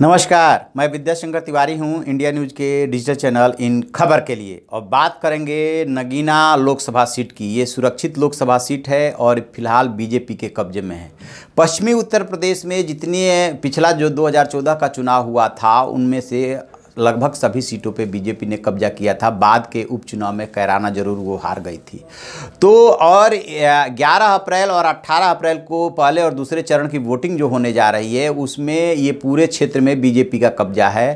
नमस्कार मैं विद्याशंकर तिवारी हूं इंडिया न्यूज़ के डिजिटल चैनल इन खबर के लिए और बात करेंगे नगीना लोकसभा सीट की ये सुरक्षित लोकसभा सीट है और फिलहाल बीजेपी के कब्जे में है पश्चिमी उत्तर प्रदेश में जितने पिछला जो 2014 का चुनाव हुआ था उनमें से लगभग सभी सीटों पे बीजेपी ने कब्जा किया था बाद के उपचुनाव में कैराना जरूर वो हार गई थी तो और 11 अप्रैल और 18 अप्रैल को पहले और दूसरे चरण की वोटिंग जो होने जा रही है उसमें ये पूरे क्षेत्र में बीजेपी का कब्जा है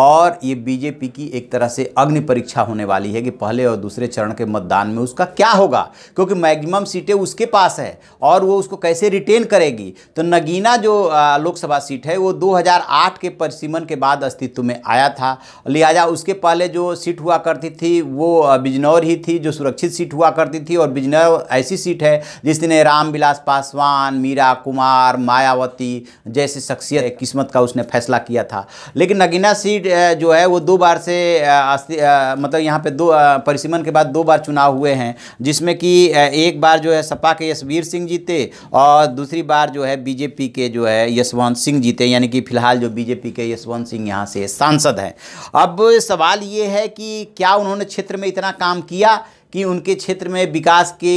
और ये बीजेपी की एक तरह से अग्नि परीक्षा होने वाली है कि पहले और दूसरे चरण के मतदान में उसका क्या होगा क्योंकि मैगजिमम सीटें उसके पास है और वो उसको कैसे रिटेन करेगी तो नगीना जो लोकसभा सीट है वो दो के परिसीमन के बाद अस्तित्व में आया था था लिहाजा उसके पहले जो सीट हुआ करती थी वो बिजनौर ही थी जो सुरक्षित सीट हुआ करती थी और बिजनौर ऐसी सीट है जिसने रामविलास पासवान मीरा कुमार मायावती जैसी शख्सियत किस्मत का उसने फैसला किया था लेकिन नगीना सीट जो है वो दो बार से मतलब यहाँ पे दो परिसीमन के बाद दो बार चुनाव हुए हैं जिसमें कि एक बार जो है सपा के यशवीर सिंह जीते और दूसरी बार जो है बीजेपी के जो है यशवंत सिंह जीते यानी कि फिलहाल जो बीजेपी के यशवंत सिंह यहाँ से सांसद हैं अब सवाल ये है कि क्या उन्होंने क्षेत्र में इतना काम किया कि उनके क्षेत्र में विकास की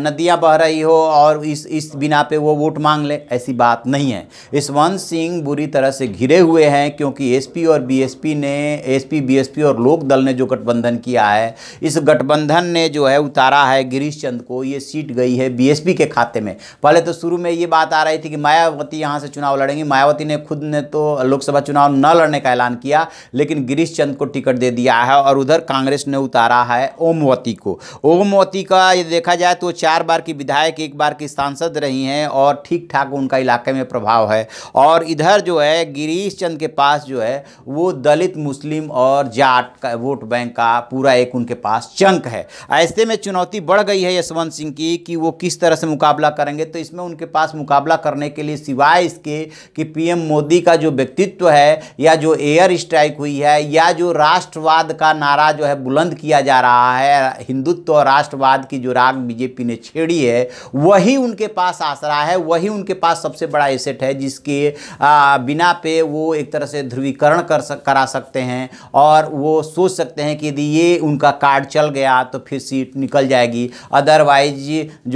नदियाँ बह रही हो और इस इस बिना पे वो वोट मांग ले ऐसी बात नहीं है यशवंत सिंह बुरी तरह से घिरे हुए हैं क्योंकि एसपी और बीएसपी ने एसपी बीएसपी और लोक दल ने जो गठबंधन किया है इस गठबंधन ने जो है उतारा है गिरीश चंद को ये सीट गई है बीएसपी के खाते में पहले तो शुरू में ये बात आ रही थी कि मायावती यहाँ से चुनाव लड़ेंगी मायावती ने खुद ने तो लोकसभा चुनाव न लड़ने का ऐलान किया लेकिन गिरीश चंद को टिकट दे दिया है और उधर कांग्रेस ने उतारा है ओमवती को ओमवती का यदि देखा जाए तो चार बार की विधायक एक बार की सांसद रही हैं और ठीक ठाक उनका इलाके में प्रभाव है और इधर जो है गिरीश चंद के पास जो है वो दलित मुस्लिम और जाट का वोट बैंक का पूरा एक उनके पास चंक है ऐसे में चुनौती बढ़ गई है यशवंत सिंह की कि वो किस तरह से मुकाबला करेंगे तो इसमें उनके पास मुकाबला करने के लिए सिवाय इसके कि पीएम मोदी का जो व्यक्तित्व है या जो एयर स्ट्राइक हुई है या जो राष्ट्रवाद का नारा जो है बुलंद किया जा रहा है हिंदुत्व और राष्ट्रवाद की जो राग बीजेपी ने छेड़ी है वही उनके पास आसरा है वही उनके पास सबसे बड़ा एसेट है जिसके बिना पे वो एक तरह से ध्रुवीकरण कर सक, करा सकते हैं और वो सोच सकते हैं कि यदि ये उनका कार्ड चल गया तो फिर सीट निकल जाएगी अदरवाइज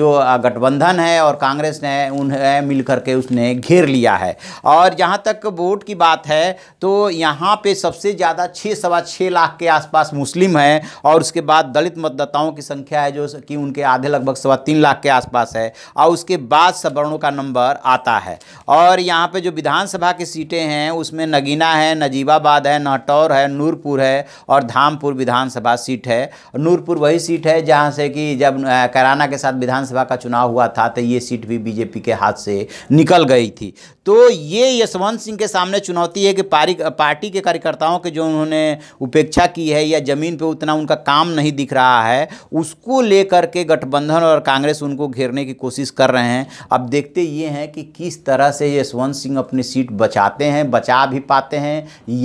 जो गठबंधन है और कांग्रेस ने उन्हें मिल करके उसने घेर लिया है और जहाँ तक वोट की बात है तो यहाँ पे सबसे ज़्यादा छः सवा छः लाख के आसपास मुस्लिम हैं और उसके बाद दलित मतदाता मतदाताओं की संख्या है जो कि उनके आधे लगभग सवा तीन लाख के आसपास है और उसके बाद सवर्णों का नंबर आता है और यहाँ पे जो विधानसभा की सीटें हैं उसमें नगीना है नजीबाबाद है नाटौर है नूरपुर है और धामपुर विधानसभा सीट है नूरपुर वही सीट है जहाँ से कि जब कराना के साथ विधानसभा का चुनाव हुआ था तो ये सीट भी बीजेपी के हाथ से निकल गई थी तो ये यशवंत सिंह के सामने चुनौती है कि पारी पार्टी के कार्यकर्ताओं के जो उन्होंने उपेक्षा की है या ज़मीन पे उतना उनका काम नहीं दिख रहा है उसको लेकर के गठबंधन और कांग्रेस उनको घेरने की कोशिश कर रहे हैं अब देखते ये हैं कि किस तरह से यशवंत सिंह अपनी सीट बचाते हैं बचा भी पाते हैं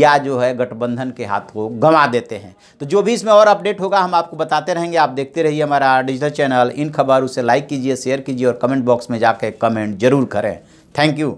या जो है गठबंधन के हाथ को गंवा देते हैं तो जो भी इसमें और अपडेट होगा हम आपको बताते रहेंगे आप देखते रहिए हमारा डिजिटल चैनल इन खबरों से लाइक कीजिए शेयर कीजिए और कमेंट बॉक्स में जाकर कमेंट जरूर करें थैंक यू